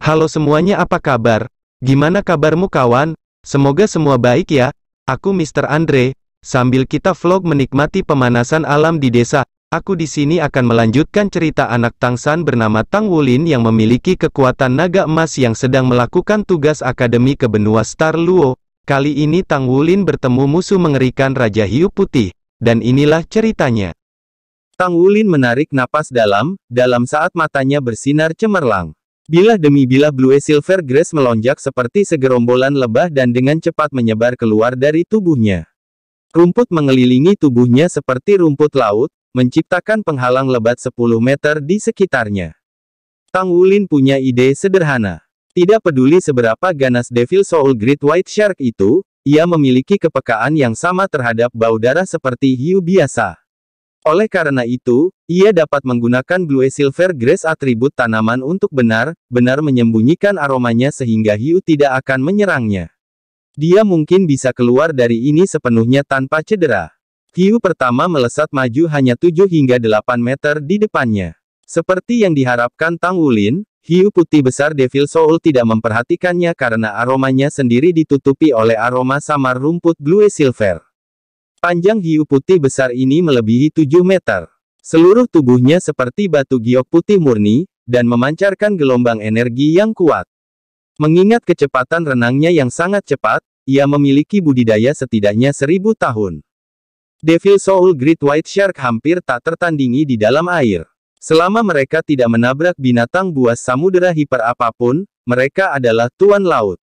Halo semuanya apa kabar? Gimana kabarmu kawan? Semoga semua baik ya. Aku Mr. Andre. Sambil kita vlog menikmati pemanasan alam di desa, aku di sini akan melanjutkan cerita anak Tang San bernama Tang Wulin yang memiliki kekuatan naga emas yang sedang melakukan tugas akademi ke benua Star Luo. Kali ini Tang Wulin bertemu musuh mengerikan Raja Hiu Putih, dan inilah ceritanya. Tang Wulin menarik napas dalam, dalam saat matanya bersinar cemerlang. Bila demi bila Blue Silver grass melonjak seperti segerombolan lebah dan dengan cepat menyebar keluar dari tubuhnya. Rumput mengelilingi tubuhnya seperti rumput laut, menciptakan penghalang lebat 10 meter di sekitarnya. Tang Wulin punya ide sederhana. Tidak peduli seberapa ganas Devil Soul Great White Shark itu, ia memiliki kepekaan yang sama terhadap bau darah seperti hiu biasa. Oleh karena itu, ia dapat menggunakan Blue Silver Grace atribut tanaman untuk benar-benar menyembunyikan aromanya sehingga hiu tidak akan menyerangnya. Dia mungkin bisa keluar dari ini sepenuhnya tanpa cedera. Hiu pertama melesat maju hanya 7 hingga 8 meter di depannya. Seperti yang diharapkan Tang Wulin, hiu putih besar Devil Soul tidak memperhatikannya karena aromanya sendiri ditutupi oleh aroma samar rumput Blue Silver. Panjang hiu putih besar ini melebihi 7 meter. Seluruh tubuhnya seperti batu giok putih murni, dan memancarkan gelombang energi yang kuat. Mengingat kecepatan renangnya yang sangat cepat, ia memiliki budidaya setidaknya seribu tahun. Devil Soul Great White Shark hampir tak tertandingi di dalam air. Selama mereka tidak menabrak binatang buas samudera hiper apapun, mereka adalah tuan laut.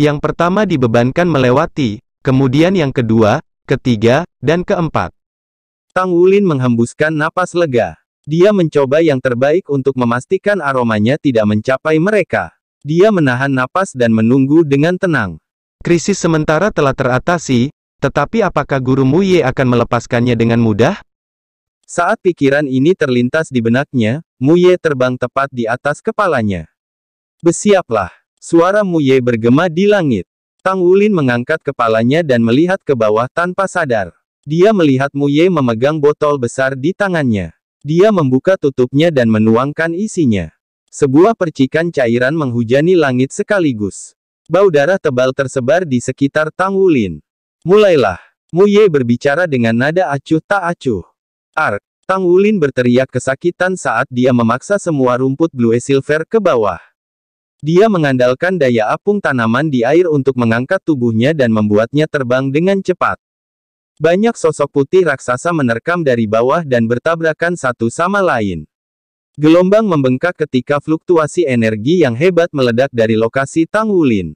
Yang pertama dibebankan melewati, kemudian yang kedua, ketiga, dan keempat. Tang Wulin menghembuskan napas lega. Dia mencoba yang terbaik untuk memastikan aromanya tidak mencapai mereka. Dia menahan napas dan menunggu dengan tenang. Krisis sementara telah teratasi, tetapi apakah Guru Mu Ye akan melepaskannya dengan mudah? Saat pikiran ini terlintas di benaknya, Mu Ye terbang tepat di atas kepalanya. Bersiaplah, suara Mu Ye bergema di langit. Tang Wulin mengangkat kepalanya dan melihat ke bawah tanpa sadar. Dia melihat Mu Ye memegang botol besar di tangannya. Dia membuka tutupnya dan menuangkan isinya. Sebuah percikan cairan menghujani langit sekaligus. Bau darah tebal tersebar di sekitar Tang Wulin. Mulailah. Mu Ye berbicara dengan nada acuh tak acuh. Ark. Tang Wulin berteriak kesakitan saat dia memaksa semua rumput blue silver ke bawah. Dia mengandalkan daya apung tanaman di air untuk mengangkat tubuhnya dan membuatnya terbang dengan cepat. Banyak sosok putih raksasa menerkam dari bawah dan bertabrakan satu sama lain. Gelombang membengkak ketika fluktuasi energi yang hebat meledak dari lokasi Tang Wulin.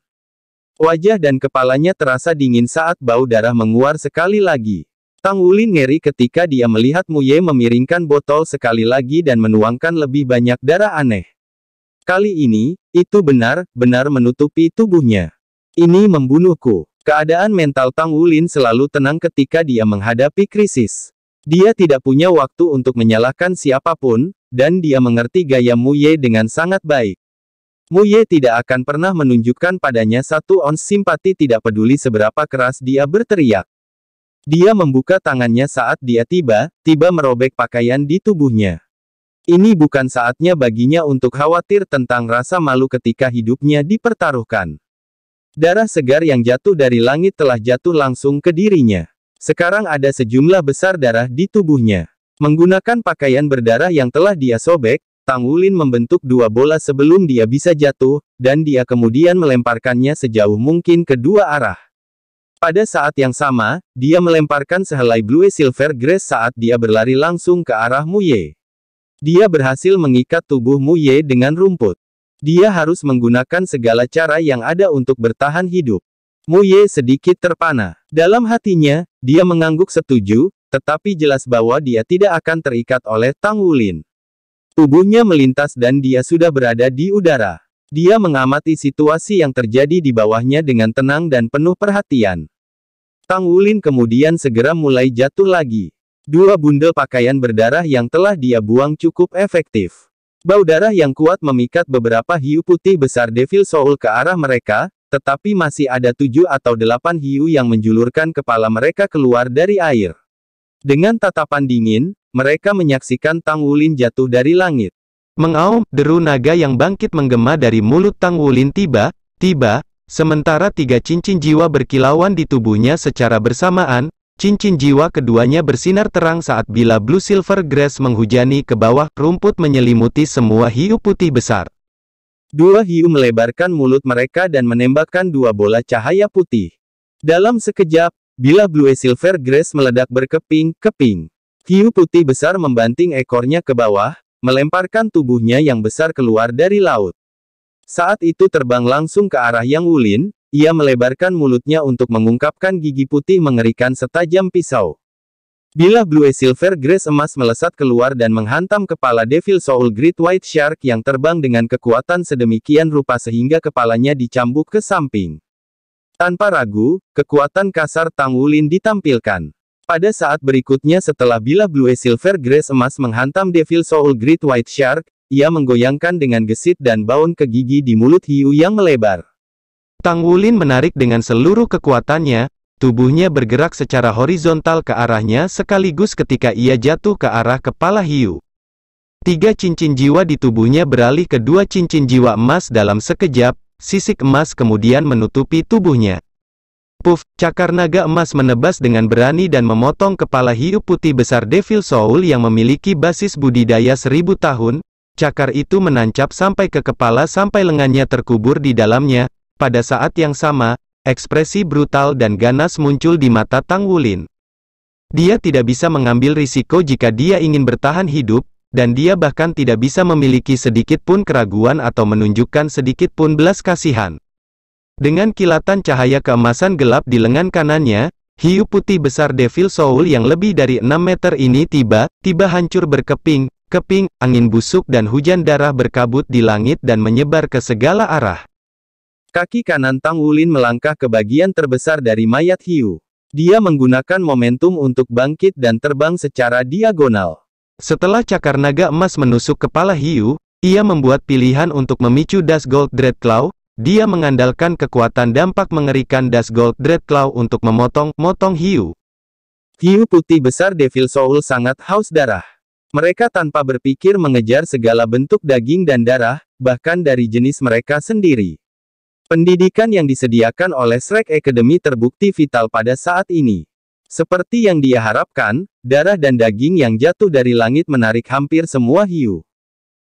Wajah dan kepalanya terasa dingin saat bau darah menguar sekali lagi. Tang Wulin ngeri ketika dia melihat Muye memiringkan botol sekali lagi dan menuangkan lebih banyak darah aneh. Kali ini, itu benar-benar menutupi tubuhnya. Ini membunuhku. Keadaan mental Tang Wulin selalu tenang ketika dia menghadapi krisis. Dia tidak punya waktu untuk menyalahkan siapapun, dan dia mengerti gaya Mu Ye dengan sangat baik. Mu Ye tidak akan pernah menunjukkan padanya satu ons simpati tidak peduli seberapa keras dia berteriak. Dia membuka tangannya saat dia tiba, tiba merobek pakaian di tubuhnya. Ini bukan saatnya baginya untuk khawatir tentang rasa malu ketika hidupnya dipertaruhkan. Darah segar yang jatuh dari langit telah jatuh langsung ke dirinya. Sekarang ada sejumlah besar darah di tubuhnya. Menggunakan pakaian berdarah yang telah dia sobek, Tang Wulin membentuk dua bola sebelum dia bisa jatuh, dan dia kemudian melemparkannya sejauh mungkin ke dua arah. Pada saat yang sama, dia melemparkan sehelai blue silver grace saat dia berlari langsung ke arah Muye. Dia berhasil mengikat tubuhmu Ye dengan rumput. Dia harus menggunakan segala cara yang ada untuk bertahan hidup. Mu Ye sedikit terpana. Dalam hatinya, dia mengangguk setuju, tetapi jelas bahwa dia tidak akan terikat oleh Tang Wulin. Tubuhnya melintas dan dia sudah berada di udara. Dia mengamati situasi yang terjadi di bawahnya dengan tenang dan penuh perhatian. Tang Wulin kemudian segera mulai jatuh lagi. Dua bundel pakaian berdarah yang telah dia buang cukup efektif. Bau darah yang kuat memikat beberapa hiu putih besar Devil Soul ke arah mereka, tetapi masih ada tujuh atau delapan hiu yang menjulurkan kepala mereka keluar dari air. Dengan tatapan dingin, mereka menyaksikan Tang Wulin jatuh dari langit. Mengaum, deru naga yang bangkit menggema dari mulut Tang Wulin tiba, tiba, sementara tiga cincin jiwa berkilauan di tubuhnya secara bersamaan, Cincin jiwa keduanya bersinar terang saat bila blue silver grass menghujani ke bawah, rumput menyelimuti semua hiu putih besar. Dua hiu melebarkan mulut mereka dan menembakkan dua bola cahaya putih. Dalam sekejap, bila blue silver grass meledak berkeping-keping, hiu putih besar membanting ekornya ke bawah, melemparkan tubuhnya yang besar keluar dari laut. Saat itu terbang langsung ke arah Yang ulin. Ia melebarkan mulutnya untuk mengungkapkan gigi putih mengerikan setajam pisau. Bila Blue Silver Grace emas melesat keluar dan menghantam kepala Devil Soul Great White Shark yang terbang dengan kekuatan sedemikian rupa sehingga kepalanya dicambuk ke samping. Tanpa ragu, kekuatan kasar Tang Wulin ditampilkan. Pada saat berikutnya setelah Bila Blue Silver Grace emas menghantam Devil Soul Great White Shark, ia menggoyangkan dengan gesit dan baun ke gigi di mulut hiu yang melebar. Tang Wulin menarik dengan seluruh kekuatannya, tubuhnya bergerak secara horizontal ke arahnya sekaligus ketika ia jatuh ke arah kepala hiu. Tiga cincin jiwa di tubuhnya beralih ke dua cincin jiwa emas dalam sekejap, sisik emas kemudian menutupi tubuhnya. Puff, cakar naga emas menebas dengan berani dan memotong kepala hiu putih besar Devil Soul yang memiliki basis budidaya seribu tahun, cakar itu menancap sampai ke kepala sampai lengannya terkubur di dalamnya, pada saat yang sama, ekspresi brutal dan ganas muncul di mata Tang Wulin. Dia tidak bisa mengambil risiko jika dia ingin bertahan hidup, dan dia bahkan tidak bisa memiliki sedikit pun keraguan atau menunjukkan sedikit pun belas kasihan. Dengan kilatan cahaya keemasan gelap di lengan kanannya, hiu putih besar Devil Soul yang lebih dari 6 meter ini tiba-tiba hancur berkeping, keping, angin busuk dan hujan darah berkabut di langit dan menyebar ke segala arah. Kaki kanan Tang Wulin melangkah ke bagian terbesar dari mayat hiu. Dia menggunakan momentum untuk bangkit dan terbang secara diagonal. Setelah cakar naga emas menusuk kepala hiu, ia membuat pilihan untuk memicu Das Gold Dread Claw. Dia mengandalkan kekuatan dampak mengerikan Das Gold Dread Claw untuk memotong-motong hiu. Hiu putih besar Devil Soul sangat haus darah. Mereka tanpa berpikir mengejar segala bentuk daging dan darah, bahkan dari jenis mereka sendiri. Pendidikan yang disediakan oleh Shrek Academy terbukti vital pada saat ini. Seperti yang dia harapkan, darah dan daging yang jatuh dari langit menarik hampir semua hiu.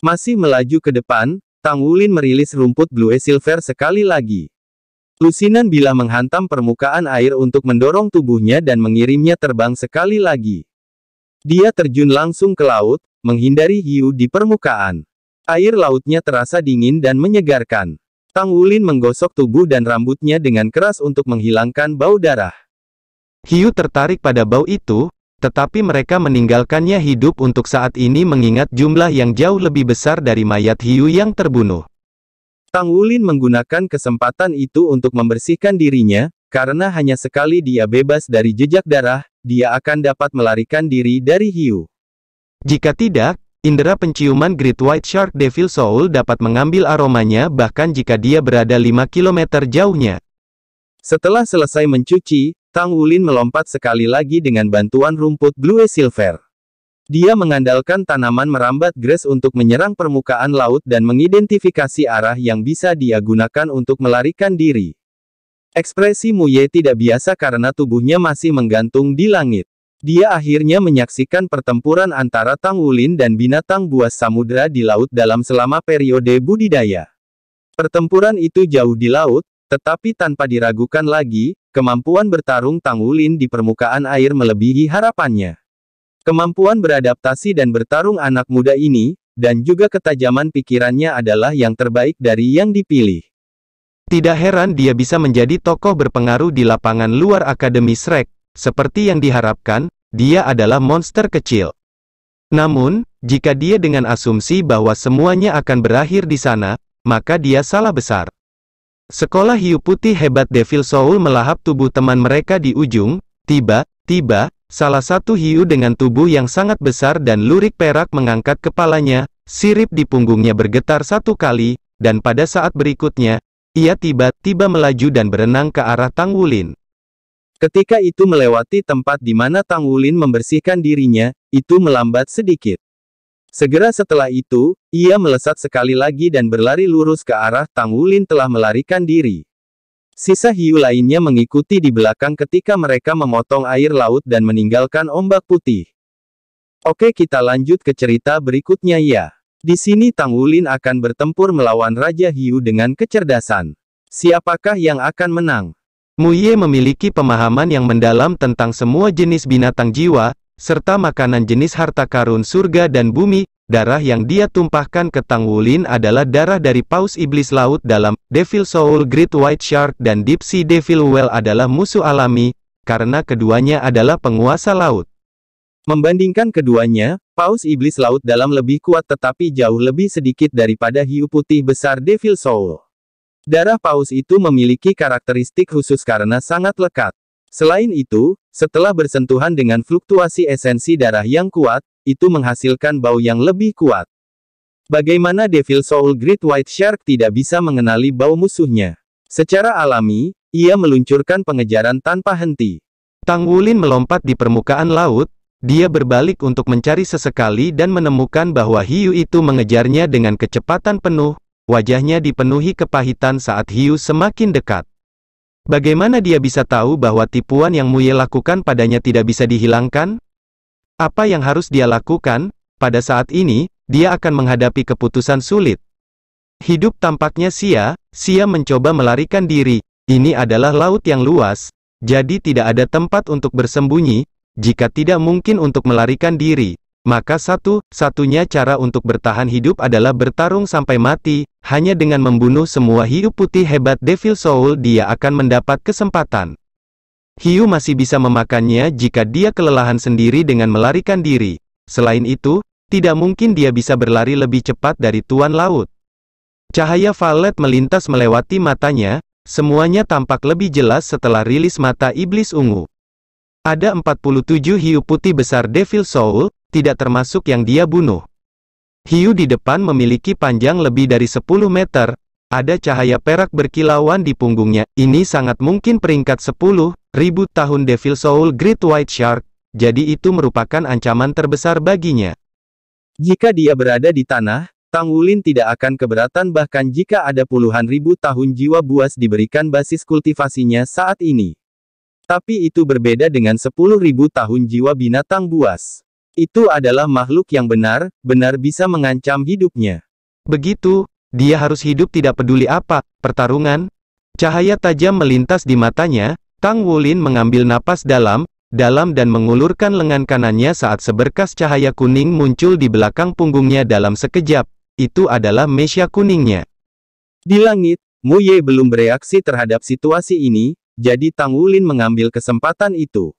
Masih melaju ke depan, Tang Wulin merilis rumput Blue e Silver sekali lagi. Lusinan bila menghantam permukaan air untuk mendorong tubuhnya dan mengirimnya terbang sekali lagi. Dia terjun langsung ke laut, menghindari hiu di permukaan. Air lautnya terasa dingin dan menyegarkan. Tang Wulin menggosok tubuh dan rambutnya dengan keras untuk menghilangkan bau darah. Hiu tertarik pada bau itu, tetapi mereka meninggalkannya hidup untuk saat ini mengingat jumlah yang jauh lebih besar dari mayat hiu yang terbunuh. Tang Wulin menggunakan kesempatan itu untuk membersihkan dirinya, karena hanya sekali dia bebas dari jejak darah, dia akan dapat melarikan diri dari hiu. Jika tidak, Indera penciuman Great White Shark Devil Soul dapat mengambil aromanya bahkan jika dia berada 5 km jauhnya. Setelah selesai mencuci, Tang Wulin melompat sekali lagi dengan bantuan rumput Blue Silver. Dia mengandalkan tanaman merambat grass untuk menyerang permukaan laut dan mengidentifikasi arah yang bisa dia gunakan untuk melarikan diri. Ekspresi Muye tidak biasa karena tubuhnya masih menggantung di langit. Dia akhirnya menyaksikan pertempuran antara Tang Wulin dan binatang buas samudera di laut dalam selama periode budidaya. Pertempuran itu jauh di laut, tetapi tanpa diragukan lagi, kemampuan bertarung Tang Wulin di permukaan air melebihi harapannya. Kemampuan beradaptasi dan bertarung anak muda ini, dan juga ketajaman pikirannya adalah yang terbaik dari yang dipilih. Tidak heran dia bisa menjadi tokoh berpengaruh di lapangan luar Akademi Srek. Seperti yang diharapkan, dia adalah monster kecil. Namun, jika dia dengan asumsi bahwa semuanya akan berakhir di sana, maka dia salah besar. Sekolah hiu putih hebat Devil Soul melahap tubuh teman mereka di ujung, tiba-tiba, salah satu hiu dengan tubuh yang sangat besar dan lurik perak mengangkat kepalanya, sirip di punggungnya bergetar satu kali, dan pada saat berikutnya, ia tiba-tiba melaju dan berenang ke arah Tang Wulin. Ketika itu melewati tempat di mana Tang Wulin membersihkan dirinya, itu melambat sedikit. Segera setelah itu, ia melesat sekali lagi dan berlari lurus ke arah Tang Wulin telah melarikan diri. Sisa hiu lainnya mengikuti di belakang ketika mereka memotong air laut dan meninggalkan ombak putih. Oke kita lanjut ke cerita berikutnya ya. Di sini Tang Wulin akan bertempur melawan Raja Hiu dengan kecerdasan. Siapakah yang akan menang? Muye memiliki pemahaman yang mendalam tentang semua jenis binatang jiwa, serta makanan jenis harta karun surga dan bumi, darah yang dia tumpahkan ke Tang Wulin adalah darah dari paus iblis laut dalam Devil Soul Great White Shark dan Deep Sea Devil Well adalah musuh alami, karena keduanya adalah penguasa laut. Membandingkan keduanya, paus iblis laut dalam lebih kuat tetapi jauh lebih sedikit daripada hiu putih besar Devil Soul. Darah paus itu memiliki karakteristik khusus karena sangat lekat. Selain itu, setelah bersentuhan dengan fluktuasi esensi darah yang kuat, itu menghasilkan bau yang lebih kuat. Bagaimana Devil Soul Great White Shark tidak bisa mengenali bau musuhnya? Secara alami, ia meluncurkan pengejaran tanpa henti. Tang Wulin melompat di permukaan laut, dia berbalik untuk mencari sesekali dan menemukan bahwa hiu itu mengejarnya dengan kecepatan penuh, wajahnya dipenuhi kepahitan saat Hiu semakin dekat. Bagaimana dia bisa tahu bahwa tipuan yang Muye lakukan padanya tidak bisa dihilangkan? Apa yang harus dia lakukan? Pada saat ini, dia akan menghadapi keputusan sulit. Hidup tampaknya sia, sia mencoba melarikan diri. Ini adalah laut yang luas, jadi tidak ada tempat untuk bersembunyi. Jika tidak mungkin untuk melarikan diri, maka satu-satunya cara untuk bertahan hidup adalah bertarung sampai mati, hanya dengan membunuh semua hiu putih hebat Devil Soul dia akan mendapat kesempatan. Hiu masih bisa memakannya jika dia kelelahan sendiri dengan melarikan diri. Selain itu, tidak mungkin dia bisa berlari lebih cepat dari Tuan Laut. Cahaya Valet melintas melewati matanya, semuanya tampak lebih jelas setelah rilis mata Iblis Ungu. Ada 47 hiu putih besar Devil Soul, tidak termasuk yang dia bunuh. Hiu di depan memiliki panjang lebih dari 10 meter, ada cahaya perak berkilauan di punggungnya. Ini sangat mungkin peringkat 10, ribu tahun Devil Soul Great White Shark, jadi itu merupakan ancaman terbesar baginya. Jika dia berada di tanah, Tang Wulin tidak akan keberatan bahkan jika ada puluhan ribu tahun jiwa buas diberikan basis kultivasinya saat ini. Tapi itu berbeda dengan ribu tahun jiwa binatang buas. Itu adalah makhluk yang benar, benar bisa mengancam hidupnya. Begitu, dia harus hidup tidak peduli apa, pertarungan. Cahaya tajam melintas di matanya, Tang Wulin mengambil napas dalam, dalam dan mengulurkan lengan kanannya saat seberkas cahaya kuning muncul di belakang punggungnya dalam sekejap. Itu adalah Mesya kuningnya. Di langit, Mu Ye belum bereaksi terhadap situasi ini, jadi Tang Wulin mengambil kesempatan itu.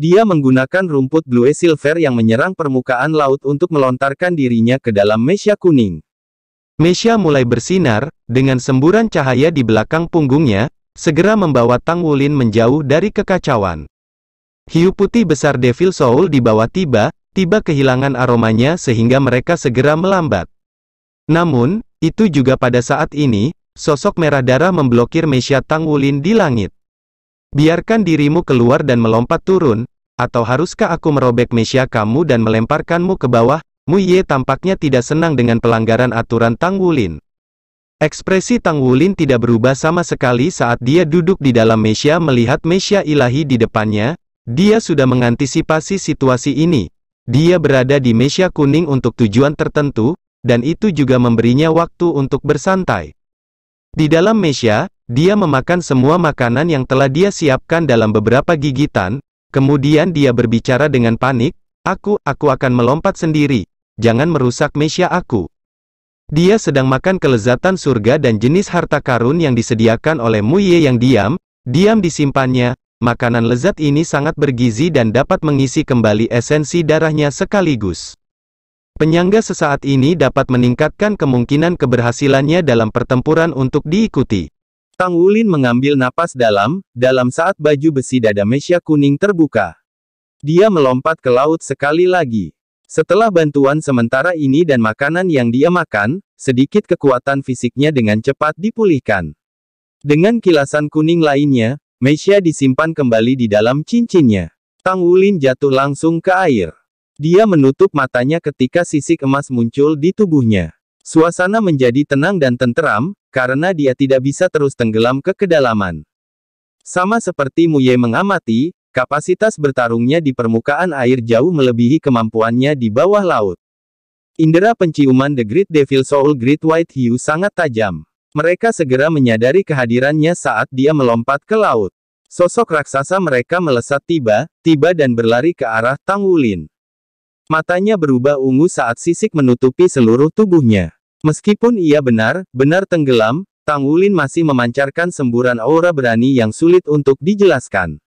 Dia menggunakan rumput blue silver yang menyerang permukaan laut untuk melontarkan dirinya ke dalam Mesya kuning. Mesya mulai bersinar, dengan semburan cahaya di belakang punggungnya, segera membawa Tang Wulin menjauh dari kekacauan. Hiu putih besar Devil Soul dibawa tiba, tiba kehilangan aromanya sehingga mereka segera melambat. Namun, itu juga pada saat ini, sosok merah darah memblokir Mesya Tang Wulin di langit. Biarkan dirimu keluar dan melompat turun, atau haruskah aku merobek mesia kamu dan melemparkanmu ke bawah? Mu Ye tampaknya tidak senang dengan pelanggaran aturan Tang Wulin. Ekspresi Tang Wulin tidak berubah sama sekali saat dia duduk di dalam mesia melihat mesia ilahi di depannya, dia sudah mengantisipasi situasi ini. Dia berada di mesia kuning untuk tujuan tertentu, dan itu juga memberinya waktu untuk bersantai. Di dalam mesia, dia memakan semua makanan yang telah dia siapkan dalam beberapa gigitan, Kemudian dia berbicara dengan panik, aku, aku akan melompat sendiri, jangan merusak mesia aku. Dia sedang makan kelezatan surga dan jenis harta karun yang disediakan oleh Muye yang diam, diam disimpannya, makanan lezat ini sangat bergizi dan dapat mengisi kembali esensi darahnya sekaligus. Penyangga sesaat ini dapat meningkatkan kemungkinan keberhasilannya dalam pertempuran untuk diikuti. Tang Wulin mengambil napas dalam, dalam saat baju besi dada Mesia kuning terbuka. Dia melompat ke laut sekali lagi. Setelah bantuan sementara ini dan makanan yang dia makan, sedikit kekuatan fisiknya dengan cepat dipulihkan. Dengan kilasan kuning lainnya, Mesia disimpan kembali di dalam cincinnya. Tang Wulin jatuh langsung ke air. Dia menutup matanya ketika sisik emas muncul di tubuhnya. Suasana menjadi tenang dan tenteram, karena dia tidak bisa terus tenggelam ke kedalaman. Sama seperti Muye mengamati, kapasitas bertarungnya di permukaan air jauh melebihi kemampuannya di bawah laut. Indera penciuman The Great Devil Soul Great White Hue sangat tajam. Mereka segera menyadari kehadirannya saat dia melompat ke laut. Sosok raksasa mereka melesat tiba-tiba dan berlari ke arah Tang Wulin. Matanya berubah ungu saat sisik menutupi seluruh tubuhnya. Meskipun ia benar, benar tenggelam, Tang Wulin masih memancarkan semburan aura berani yang sulit untuk dijelaskan.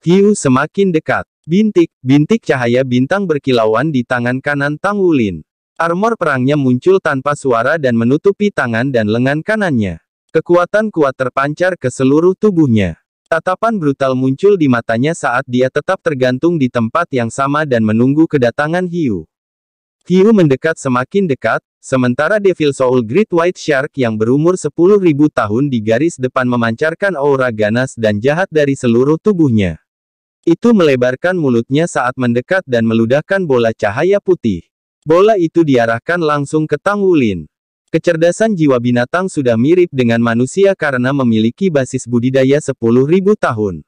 Hiu semakin dekat. Bintik, bintik cahaya bintang berkilauan di tangan kanan Tang Wulin. Armor perangnya muncul tanpa suara dan menutupi tangan dan lengan kanannya. Kekuatan kuat terpancar ke seluruh tubuhnya. Tatapan brutal muncul di matanya saat dia tetap tergantung di tempat yang sama dan menunggu kedatangan Hiu. Hiu mendekat semakin dekat, sementara Devil Soul Great White Shark yang berumur 10.000 tahun di garis depan memancarkan aura ganas dan jahat dari seluruh tubuhnya. Itu melebarkan mulutnya saat mendekat dan meludahkan bola cahaya putih. Bola itu diarahkan langsung ke Tang Wulin. Kecerdasan jiwa binatang sudah mirip dengan manusia karena memiliki basis budidaya 10.000 tahun.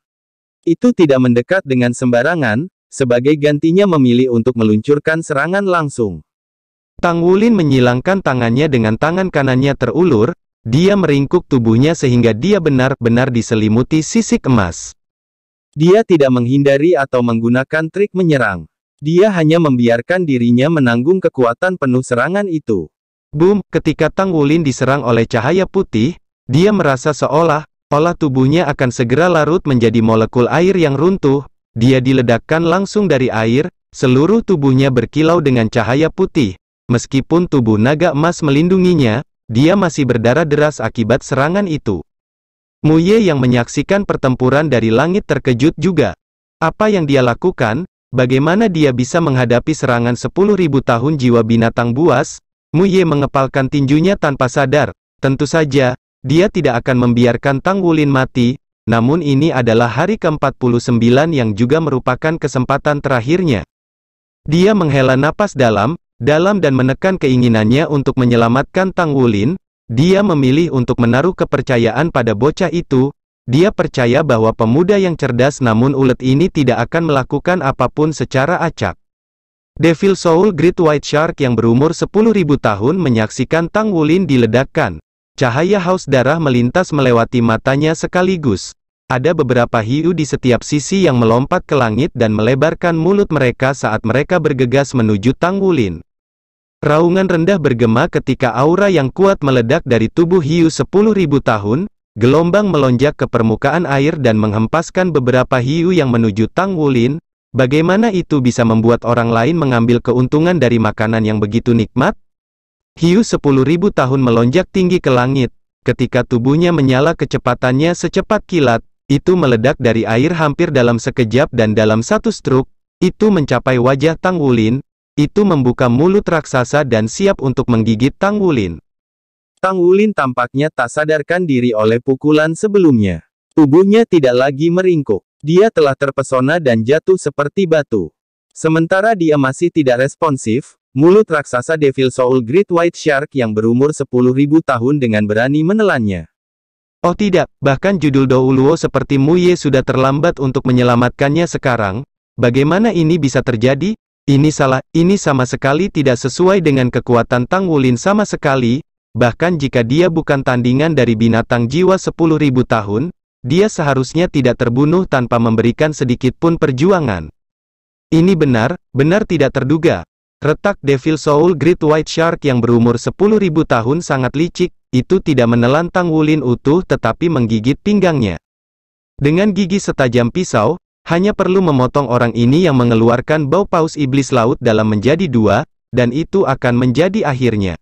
Itu tidak mendekat dengan sembarangan, sebagai gantinya memilih untuk meluncurkan serangan langsung. Tang Wulin menyilangkan tangannya dengan tangan kanannya terulur, dia meringkuk tubuhnya sehingga dia benar-benar diselimuti sisik emas. Dia tidak menghindari atau menggunakan trik menyerang. Dia hanya membiarkan dirinya menanggung kekuatan penuh serangan itu. Boom, ketika Tang Wulin diserang oleh cahaya putih, dia merasa seolah, olah tubuhnya akan segera larut menjadi molekul air yang runtuh, dia diledakkan langsung dari air, seluruh tubuhnya berkilau dengan cahaya putih. Meskipun tubuh naga emas melindunginya, dia masih berdarah deras akibat serangan itu. Muye yang menyaksikan pertempuran dari langit terkejut juga. Apa yang dia lakukan, bagaimana dia bisa menghadapi serangan 10.000 tahun jiwa binatang buas, Mu Ye mengepalkan tinjunya tanpa sadar. Tentu saja, dia tidak akan membiarkan Tang Wulin mati, namun ini adalah hari ke-49 yang juga merupakan kesempatan terakhirnya. Dia menghela napas dalam, dalam dan menekan keinginannya untuk menyelamatkan Tang Wulin, dia memilih untuk menaruh kepercayaan pada bocah itu, dia percaya bahwa pemuda yang cerdas namun ulet ini tidak akan melakukan apapun secara acak. Devil Soul Great White Shark yang berumur 10.000 tahun menyaksikan Tang Wulin diledakkan. Cahaya haus darah melintas melewati matanya sekaligus. Ada beberapa hiu di setiap sisi yang melompat ke langit dan melebarkan mulut mereka saat mereka bergegas menuju Tang Wulin. Raungan rendah bergema ketika aura yang kuat meledak dari tubuh hiu 10.000 tahun, gelombang melonjak ke permukaan air dan menghempaskan beberapa hiu yang menuju Tang Wulin, Bagaimana itu bisa membuat orang lain mengambil keuntungan dari makanan yang begitu nikmat? Hiu 10.000 tahun melonjak tinggi ke langit. Ketika tubuhnya menyala kecepatannya secepat kilat, itu meledak dari air hampir dalam sekejap dan dalam satu struk, itu mencapai wajah Tang Wulin, itu membuka mulut raksasa dan siap untuk menggigit Tang Wulin. Tang Wulin tampaknya tak sadarkan diri oleh pukulan sebelumnya. Tubuhnya tidak lagi meringkuk. Dia telah terpesona dan jatuh seperti batu. Sementara dia masih tidak responsif, mulut raksasa Devil Soul Great White Shark yang berumur 10.000 tahun dengan berani menelannya. Oh tidak, bahkan judul Douluo seperti Muye sudah terlambat untuk menyelamatkannya sekarang. Bagaimana ini bisa terjadi? Ini salah, ini sama sekali tidak sesuai dengan kekuatan Tang Wulin sama sekali, bahkan jika dia bukan tandingan dari binatang jiwa 10.000 tahun, dia seharusnya tidak terbunuh tanpa memberikan sedikit pun perjuangan. Ini benar, benar tidak terduga. Retak Devil Soul Great White Shark yang berumur 10.000 tahun sangat licik, itu tidak Tang Wulin utuh tetapi menggigit pinggangnya. Dengan gigi setajam pisau, hanya perlu memotong orang ini yang mengeluarkan bau paus iblis laut dalam menjadi dua, dan itu akan menjadi akhirnya.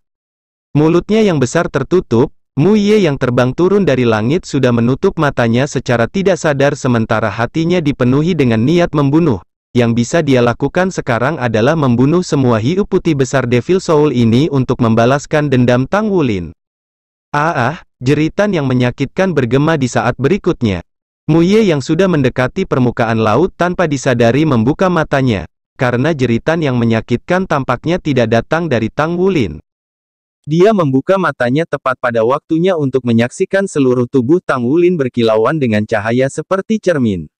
Mulutnya yang besar tertutup, Mu Ye yang terbang turun dari langit sudah menutup matanya secara tidak sadar sementara hatinya dipenuhi dengan niat membunuh. Yang bisa dia lakukan sekarang adalah membunuh semua hiu putih besar Devil Soul ini untuk membalaskan dendam Tang Wulin. Ah, ah jeritan yang menyakitkan bergema di saat berikutnya. Mu Ye yang sudah mendekati permukaan laut tanpa disadari membuka matanya, karena jeritan yang menyakitkan tampaknya tidak datang dari Tang Wulin. Dia membuka matanya tepat pada waktunya untuk menyaksikan seluruh tubuh Tang Wulin berkilauan dengan cahaya seperti cermin.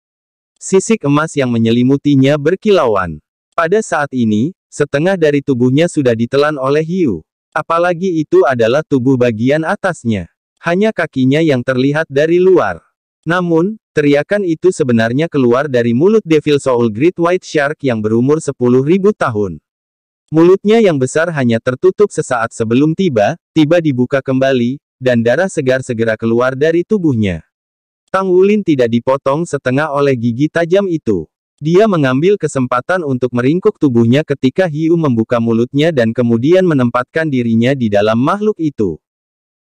Sisik emas yang menyelimutinya berkilauan. Pada saat ini, setengah dari tubuhnya sudah ditelan oleh hiu. Apalagi itu adalah tubuh bagian atasnya. Hanya kakinya yang terlihat dari luar. Namun, teriakan itu sebenarnya keluar dari mulut Devil Soul Great White Shark yang berumur 10.000 tahun. Mulutnya yang besar hanya tertutup sesaat sebelum tiba, tiba dibuka kembali, dan darah segar segera keluar dari tubuhnya. Tang Wulin tidak dipotong setengah oleh gigi tajam itu. Dia mengambil kesempatan untuk meringkuk tubuhnya ketika Hiu membuka mulutnya dan kemudian menempatkan dirinya di dalam makhluk itu.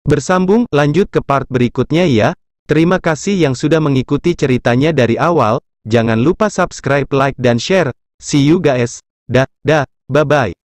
Bersambung, lanjut ke part berikutnya ya. Terima kasih yang sudah mengikuti ceritanya dari awal, jangan lupa subscribe, like, dan share. See you guys. Dah, dah. Bye-bye.